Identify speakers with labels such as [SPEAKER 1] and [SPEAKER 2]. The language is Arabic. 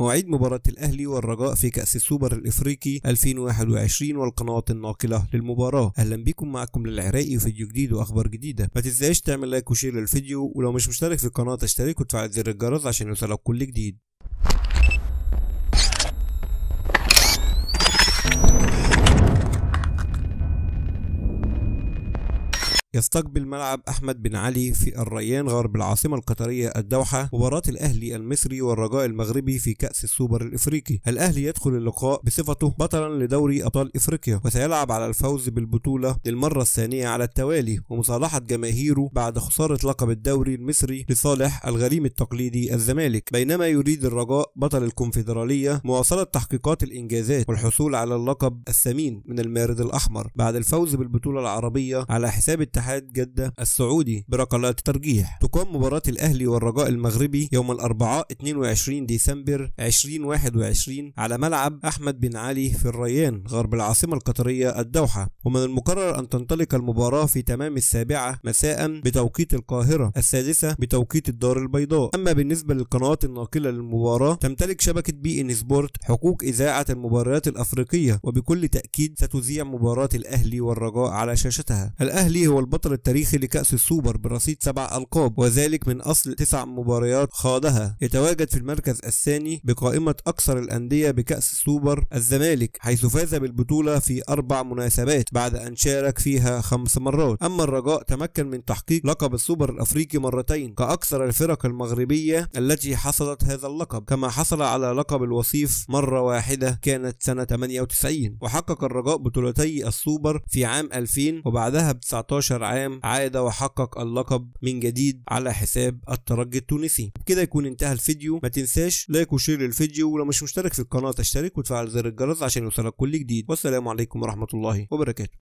[SPEAKER 1] مواعيد مباراة الأهلي والرجاء في كأس السوبر الإفريقي 2021 والقنوات الناقلة للمباراة أهلا بكم معكم للعراقي فيديو جديد وأخبار جديدة ما تنساش تعمل لايك وشير للفيديو ولو مش مشترك في القناة تشترك وتفعل زر الجرس عشان يوصلك كل جديد يستقبل ملعب أحمد بن علي في الريان غرب العاصمة القطرية الدوحة مباراة الأهلي المصري والرجاء المغربي في كأس السوبر الإفريقي الأهلي يدخل اللقاء بصفته بطلا لدوري أبطال إفريقيا وسيلعب على الفوز بالبطولة للمرة الثانية على التوالي ومصالحة جماهيره بعد خسارة لقب الدوري المصري لصالح الغريم التقليدي الزمالك بينما يريد الرجاء بطل الكونفدرالية مواصلة تحقيقات الإنجازات والحصول على اللقب الثمين من المارد الأحمر بعد الفوز بالبطولة العربية على حساب اتحاد جدة السعودي بركلات ترجيح تقام مباراة الأهلي والرجاء المغربي يوم الأربعاء 22 ديسمبر 2021 على ملعب أحمد بن علي في الريان غرب العاصمة القطرية الدوحة ومن المقرر أن تنطلق المباراة في تمام السابعة مساء بتوقيت القاهرة السادسة بتوقيت الدار البيضاء أما بالنسبة للقنوات الناقلة للمباراة تمتلك شبكة بي إن سبورت حقوق إذاعة المباريات الأفريقية وبكل تأكيد ستذيع مباراة الأهلي والرجاء على شاشتها الأهلي هو البطل التاريخي لكأس السوبر برصيد سبع ألقاب وذلك من أصل تسع مباريات خاضها يتواجد في المركز الثاني بقائمة أكثر الأندية بكأس السوبر الزمالك حيث فاز بالبطولة في أربع مناسبات بعد أن شارك فيها خمس مرات أما الرجاء تمكن من تحقيق لقب السوبر الأفريقي مرتين كأكثر الفرق المغربية التي حصلت هذا اللقب كما حصل على لقب الوصيف مرة واحدة كانت سنة 98 وحقق الرجاء بطولتي السوبر في عام 2000 وبعدها ب 19 عشر عام عاد وحقق اللقب من جديد على حساب الترجي التونسي بكده يكون انتهى الفيديو ما تنساش لايك وشير للفيديو ولو مش مشترك في القناه تشترك وتفعل زر الجرس عشان يوصلك كل جديد والسلام عليكم ورحمه الله وبركاته